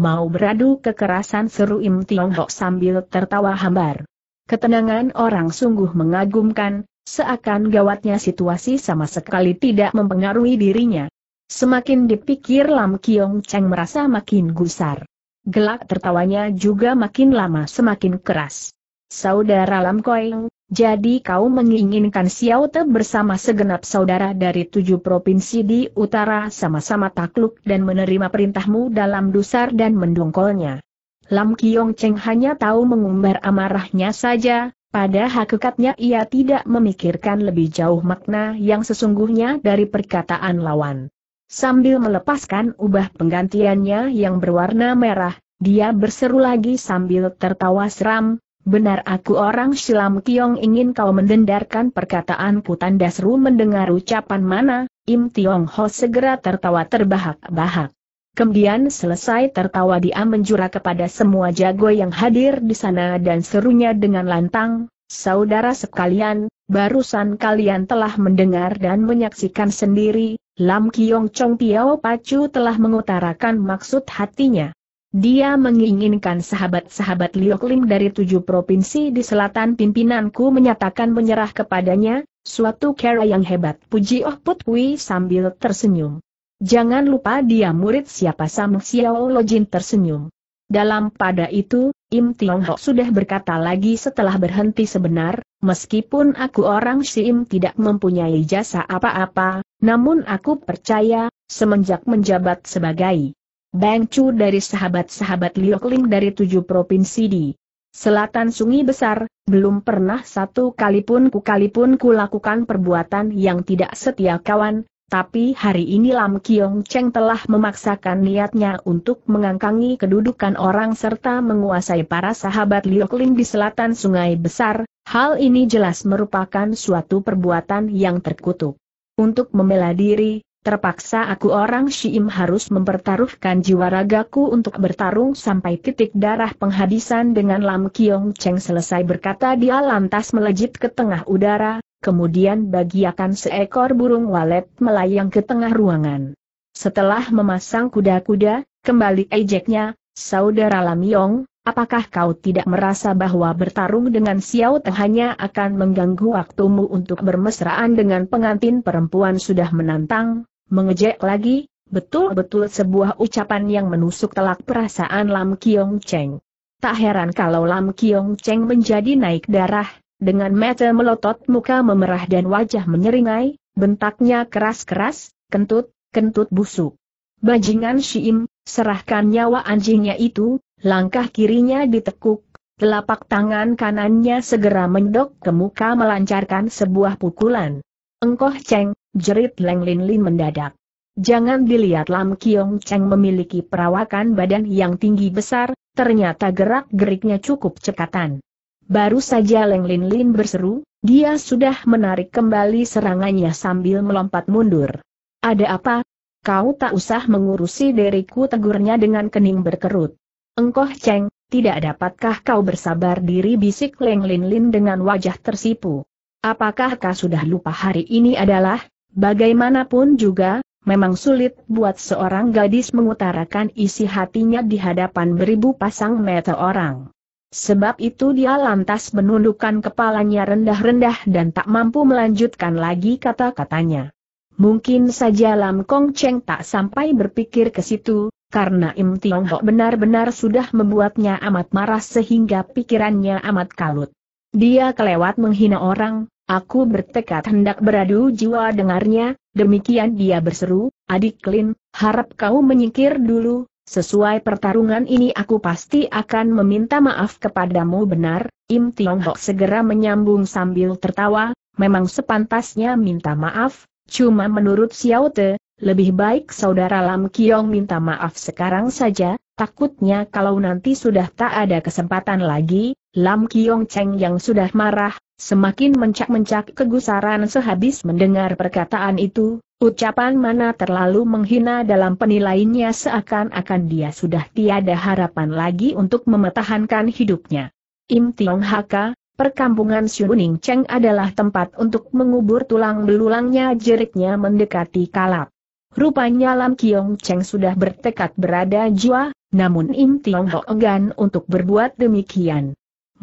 Mau beradu kekerasan seru Im Tiong Hok sambil tertawa hambar. Ketenangan orang sungguh mengagumkan, seakan gawatnya situasi sama sekali tidak mempengaruhi dirinya. Semakin dipikir Lam Kiong Cheng merasa makin gusar. Gelak tertawanya juga makin lama semakin keras. Saudara Lam Koeng, jadi kau menginginkan Xiao Te bersama segenap saudara dari tujuh provinsi di utara sama-sama takluk dan menerima perintahmu dalam dusar dan mendongkolnya. Lam Kiong Cheng hanya tahu mengumbar amarahnya saja, pada hakikatnya ia tidak memikirkan lebih jauh makna yang sesungguhnya dari perkataan lawan. Sambil melepaskan ubah penggantiannya yang berwarna merah, dia berseru lagi sambil tertawa seram, benar aku orang silam Kiong ingin kau mendendarkan perkataanku tanda seru mendengar ucapan mana, Im Tiong Ho segera tertawa terbahak-bahak. Kemudian selesai tertawa dia menjura kepada semua jago yang hadir di sana dan serunya dengan lantang, saudara sekalian, barusan kalian telah mendengar dan menyaksikan sendiri, Lam Kiong Chong Piao Pacu telah mengutarakan maksud hatinya. Dia menginginkan sahabat-sahabat Liok Lim dari tujuh provinsi di selatan pimpinanku menyatakan menyerah kepadanya, suatu cara yang hebat puji Oh Put Hui sambil tersenyum. Jangan lupa dia murid siapa Sam Xiao Jin tersenyum. Dalam pada itu, Im Tiong Ho sudah berkata lagi setelah berhenti sebenar, meskipun aku orang si Im tidak mempunyai jasa apa-apa, namun aku percaya, semenjak menjabat sebagai Bang Chu dari sahabat-sahabat Liu Ling dari tujuh provinsi di selatan sungai besar, belum pernah satu kalipun pun ku kali pun lakukan perbuatan yang tidak setia kawan, tapi hari ini Lam Kiong Cheng telah memaksakan niatnya untuk mengangkangi kedudukan orang serta menguasai para sahabat Lioklin di selatan sungai besar, hal ini jelas merupakan suatu perbuatan yang terkutuk. Untuk membela diri, terpaksa aku orang Shiim harus mempertaruhkan jiwa ragaku untuk bertarung sampai titik darah penghabisan dengan Lam Kiong Cheng selesai berkata dia lantas melejit ke tengah udara, kemudian bagiakan seekor burung walet melayang ke tengah ruangan. Setelah memasang kuda-kuda, kembali ejeknya, Saudara Lam Yong, apakah kau tidak merasa bahwa bertarung dengan Xiao Teh hanya akan mengganggu waktumu untuk bermesraan dengan pengantin perempuan sudah menantang, mengejek lagi, betul-betul sebuah ucapan yang menusuk telak perasaan Lam Kiong Cheng. Tak heran kalau Lam Kiong Cheng menjadi naik darah, dengan mata melotot muka memerah dan wajah menyeringai, bentaknya keras-keras, kentut, kentut busuk. Bajingan Syim, serahkan nyawa anjingnya itu, langkah kirinya ditekuk, telapak tangan kanannya segera mendok ke muka melancarkan sebuah pukulan. Engkoh Cheng, jerit Leng Lin Lin mendadak. Jangan dilihat Lam Kiong Cheng memiliki perawakan badan yang tinggi besar, ternyata gerak-geriknya cukup cekatan. Baru saja Leng Lin Lin berseru, dia sudah menarik kembali serangannya sambil melompat mundur. Ada apa? Kau tak usah mengurusi diriku tegurnya dengan kening berkerut. Engkoh Cheng, tidak dapatkah kau bersabar diri bisik Leng Lin Lin dengan wajah tersipu. Apakah kau sudah lupa hari ini adalah, bagaimanapun juga, Memang sulit buat seorang gadis mengutarakan isi hatinya di hadapan beribu pasang mata orang. Sebab itu dia lantas menundukkan kepalanya rendah-rendah dan tak mampu melanjutkan lagi kata-katanya. Mungkin saja Lam Kong Cheng tak sampai berpikir ke situ, karena Im Tiong Ho benar-benar sudah membuatnya amat marah sehingga pikirannya amat kalut. Dia kelewat menghina orang, aku bertekad hendak beradu jiwa dengarnya, demikian dia berseru, adik Lin, harap kau menyingkir dulu, Sesuai pertarungan ini aku pasti akan meminta maaf kepadamu benar, Im Tiong Hok segera menyambung sambil tertawa, memang sepantasnya minta maaf, cuma menurut Xiao Te, lebih baik saudara Lam Kiong minta maaf sekarang saja, takutnya kalau nanti sudah tak ada kesempatan lagi, Lam Kiong Cheng yang sudah marah, semakin mencak-mencak kegusaran sehabis mendengar perkataan itu, Ucapan mana terlalu menghina dalam penilaiannya seakan-akan dia sudah tiada harapan lagi untuk memetahankan hidupnya. Im Tiong Haka, perkampungan Siuning Cheng adalah tempat untuk mengubur tulang belulangnya jeritnya mendekati kalap. Rupanya Lam Kiong Cheng sudah bertekad berada jua, namun Im Tiong Ho enggan untuk berbuat demikian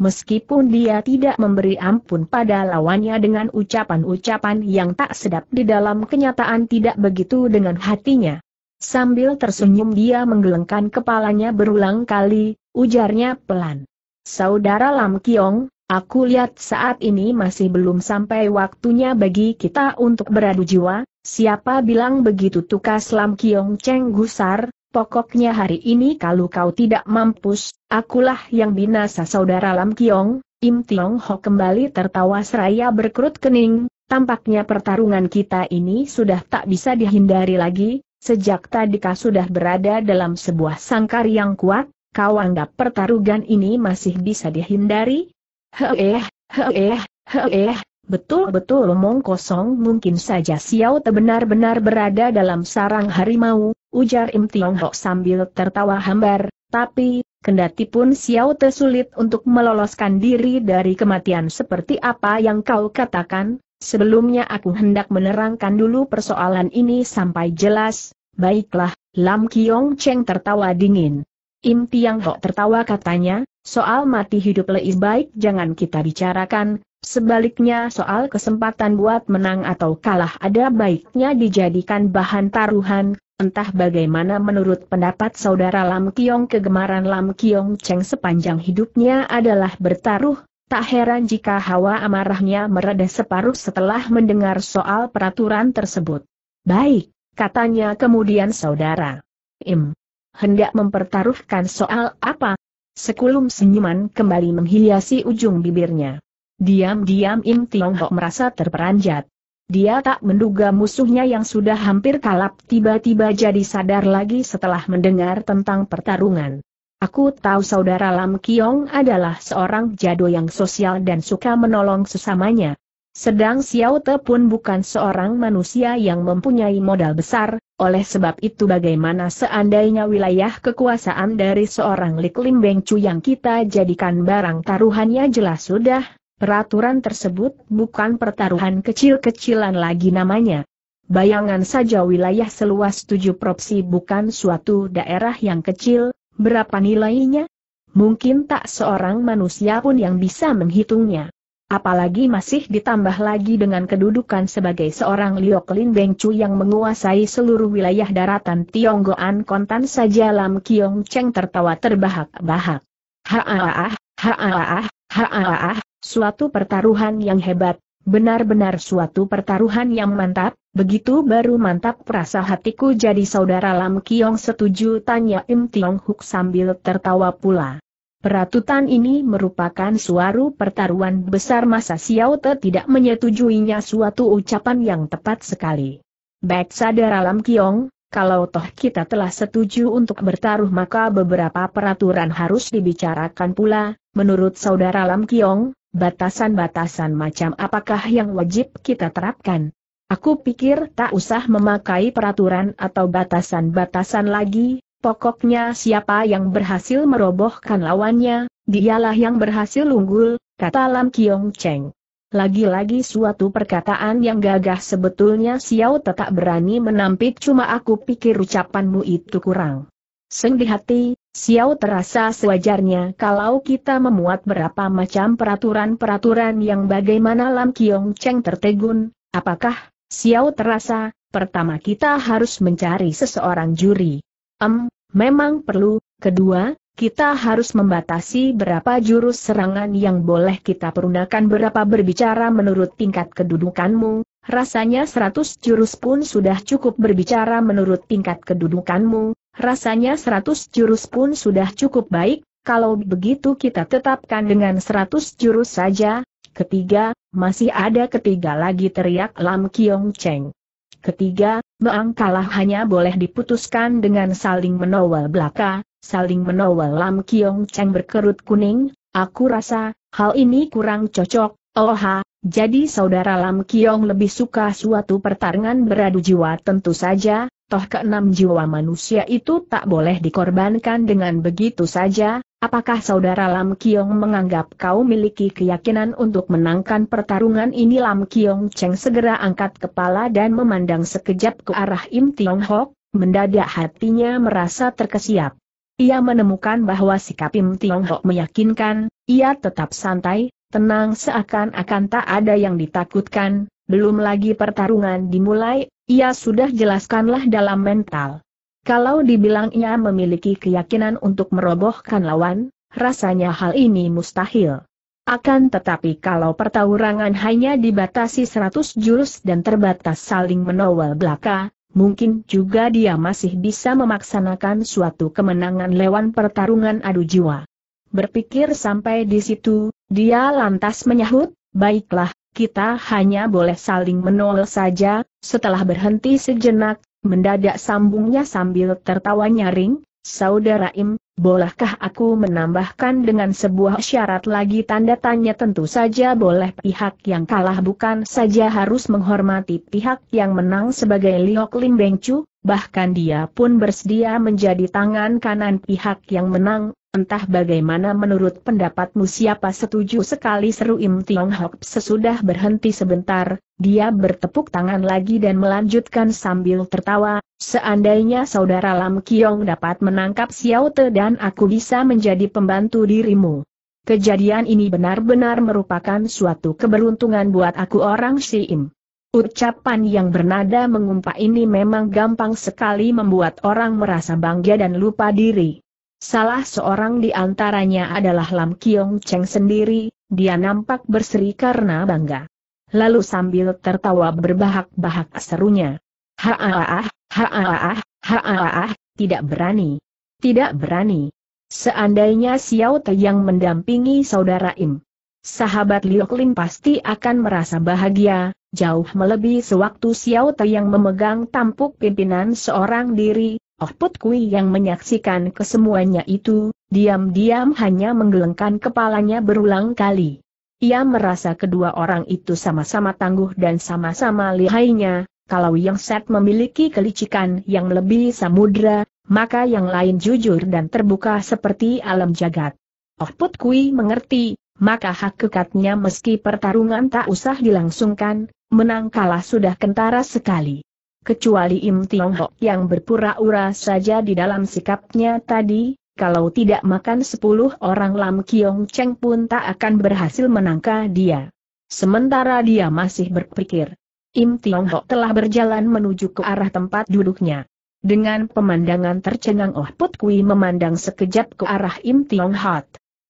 meskipun dia tidak memberi ampun pada lawannya dengan ucapan-ucapan yang tak sedap di dalam kenyataan tidak begitu dengan hatinya. Sambil tersenyum dia menggelengkan kepalanya berulang kali, ujarnya pelan. Saudara Lam Kiong, aku lihat saat ini masih belum sampai waktunya bagi kita untuk beradu jiwa, siapa bilang begitu tukas Lam Kiong Cheng gusar, Pokoknya hari ini kalau kau tidak mampus, akulah yang binasa saudara Lam Kiong, Im Tiong Ho kembali tertawa seraya berkerut kening, tampaknya pertarungan kita ini sudah tak bisa dihindari lagi, sejak tadi kau sudah berada dalam sebuah sangkar yang kuat, kau anggap pertarungan ini masih bisa dihindari? Heeh, heeh, heeh, betul-betul omong kosong mungkin saja Xiao benar-benar berada dalam sarang harimau, ujar Im Tiong Ho sambil tertawa hambar, tapi, kendati pun Xiao Te sulit untuk meloloskan diri dari kematian seperti apa yang kau katakan, sebelumnya aku hendak menerangkan dulu persoalan ini sampai jelas, baiklah, Lam Kiong Cheng tertawa dingin. Im Tiong Ho tertawa katanya, Soal mati hidup lebih baik jangan kita bicarakan, sebaliknya soal kesempatan buat menang atau kalah ada baiknya dijadikan bahan taruhan, Entah bagaimana menurut pendapat saudara Lam Kiong kegemaran Lam Kiong Cheng sepanjang hidupnya adalah bertaruh, tak heran jika hawa amarahnya mereda separuh setelah mendengar soal peraturan tersebut. Baik, katanya kemudian saudara Im. Hendak mempertaruhkan soal apa, Sekulum senyuman kembali menghiasi ujung bibirnya. Diam-diam Im Tiong Hok merasa terperanjat. Dia tak menduga musuhnya yang sudah hampir kalap tiba-tiba jadi sadar lagi setelah mendengar tentang pertarungan. Aku tahu saudara Lam Kiong adalah seorang jado yang sosial dan suka menolong sesamanya, sedang Xiao Te pun bukan seorang manusia yang mempunyai modal besar, oleh sebab itu bagaimana seandainya wilayah kekuasaan dari seorang Liklim Beng Chu yang kita jadikan barang taruhannya jelas sudah, peraturan tersebut bukan pertaruhan kecil-kecilan lagi namanya. Bayangan saja wilayah seluas tujuh propsi bukan suatu daerah yang kecil, berapa nilainya? Mungkin tak seorang manusia pun yang bisa menghitungnya apalagi masih ditambah lagi dengan kedudukan sebagai seorang Liok Lin Beng Chu yang menguasai seluruh wilayah daratan Tionggoan kontan saja Lam Kiong Cheng tertawa terbahak-bahak. Haaah, ha-ah, suatu pertaruhan yang hebat, benar-benar suatu pertaruhan yang mantap, begitu baru mantap perasa hatiku jadi saudara Lam Kiong setuju tanya Im Tiong Huk sambil tertawa pula. Peratutan ini merupakan suaru pertaruhan besar masa Xiao Te tidak menyetujuinya suatu ucapan yang tepat sekali. Baik sadar alam kiong, kalau toh kita telah setuju untuk bertaruh maka beberapa peraturan harus dibicarakan pula, menurut saudara Lam Kiong, batasan-batasan macam apakah yang wajib kita terapkan? Aku pikir tak usah memakai peraturan atau batasan-batasan lagi, Pokoknya siapa yang berhasil merobohkan lawannya, dialah yang berhasil unggul, kata Lam Kiong Cheng. Lagi-lagi suatu perkataan yang gagah sebetulnya Xiao tetap berani menampik cuma aku pikir ucapanmu itu kurang. Seng di hati, Xiao terasa sewajarnya kalau kita memuat berapa macam peraturan-peraturan yang bagaimana Lam Kiong Cheng tertegun, apakah, Xiao terasa, pertama kita harus mencari seseorang juri. Em, memang perlu, kedua, kita harus membatasi berapa jurus serangan yang boleh kita pergunakan berapa berbicara menurut tingkat kedudukanmu, rasanya seratus jurus pun sudah cukup berbicara menurut tingkat kedudukanmu, rasanya seratus jurus pun sudah cukup baik, kalau begitu kita tetapkan dengan seratus jurus saja, ketiga, masih ada ketiga lagi teriak Lam Kiong Cheng. Ketiga, meangkalah hanya boleh diputuskan dengan saling menowel belaka, saling menowel Lam Kiong Cheng berkerut kuning, aku rasa, hal ini kurang cocok, oh jadi saudara Lam Kiong lebih suka suatu pertarungan beradu jiwa tentu saja, toh keenam jiwa manusia itu tak boleh dikorbankan dengan begitu saja, apakah saudara Lam Kiong menganggap kau miliki keyakinan untuk menangkan pertarungan ini Lam Kiong Cheng segera angkat kepala dan memandang sekejap ke arah Im Tiong Hok, mendadak hatinya merasa terkesiap. Ia menemukan bahwa sikap Im Tiong Hok meyakinkan, ia tetap santai, tenang seakan-akan tak ada yang ditakutkan, belum lagi pertarungan dimulai, ia sudah jelaskanlah dalam mental. Kalau dibilang ia memiliki keyakinan untuk merobohkan lawan, rasanya hal ini mustahil. Akan tetapi kalau pertawurangan hanya dibatasi 100 jurus dan terbatas saling menowel belaka, mungkin juga dia masih bisa memaksanakan suatu kemenangan lewan pertarungan adu jiwa. Berpikir sampai di situ, dia lantas menyahut, baiklah, kita hanya boleh saling menolak saja, setelah berhenti sejenak, mendadak sambungnya sambil tertawa nyaring, Saudara Im, bolehkah aku menambahkan dengan sebuah syarat lagi tanda tanya tentu saja boleh pihak yang kalah bukan saja harus menghormati pihak yang menang sebagai Liok Lim Bengcu, bahkan dia pun bersedia menjadi tangan kanan pihak yang menang, Entah bagaimana menurut pendapatmu siapa setuju sekali seru Im Tiong Hok sesudah berhenti sebentar, dia bertepuk tangan lagi dan melanjutkan sambil tertawa, seandainya saudara Lam Kiong dapat menangkap Xiao Te dan aku bisa menjadi pembantu dirimu. Kejadian ini benar-benar merupakan suatu keberuntungan buat aku orang Si Im. Ucapan yang bernada mengumpat ini memang gampang sekali membuat orang merasa bangga dan lupa diri. Salah seorang di antaranya adalah Lam Kiong Cheng sendiri, dia nampak berseri karena bangga. Lalu sambil tertawa berbahak-bahak serunya. Haaah, haaah, haaah, tidak berani. Tidak berani. Seandainya Xiao Te yang mendampingi saudara Im. Sahabat Liu Lin pasti akan merasa bahagia, jauh melebihi sewaktu Xiao Te yang memegang tampuk pimpinan seorang diri, Put Kui yang menyaksikan kesemuanya itu, diam-diam hanya menggelengkan kepalanya berulang kali. Ia merasa kedua orang itu sama-sama tangguh dan sama-sama lihainya, kalau yang set memiliki kelicikan yang lebih samudra, maka yang lain jujur dan terbuka seperti alam jagat. Oh Put Kui mengerti, maka hak kekatnya meski pertarungan tak usah dilangsungkan, menang kalah sudah kentara sekali kecuali Im Tiong Hok yang berpura pura saja di dalam sikapnya tadi, kalau tidak makan sepuluh orang Lam Kiong Cheng pun tak akan berhasil menangka dia. Sementara dia masih berpikir, Im Tiong Hok telah berjalan menuju ke arah tempat duduknya. Dengan pemandangan tercengang Oh Put Kui memandang sekejap ke arah Im Tiong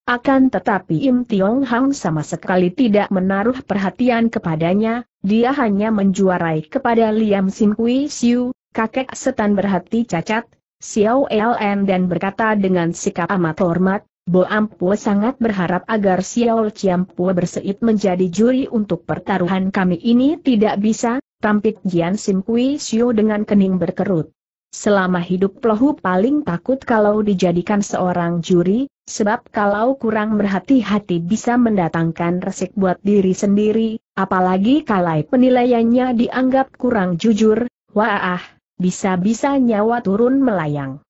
akan tetapi Im Tiong Hang sama sekali tidak menaruh perhatian kepadanya, dia hanya menjuarai kepada Liam Sim Kui Siu, kakek setan berhati cacat, Xiao LN dan berkata dengan sikap amat hormat, Bo Ampua sangat berharap agar Xiao Chiampua berseit menjadi juri untuk pertaruhan kami ini tidak bisa, tampik Jian Sim Kui Siu dengan kening berkerut. Selama hidup Lohu paling takut kalau dijadikan seorang juri, sebab kalau kurang berhati-hati bisa mendatangkan resik buat diri sendiri, apalagi kalai penilaiannya dianggap kurang jujur, wah, bisa-bisa nyawa turun melayang.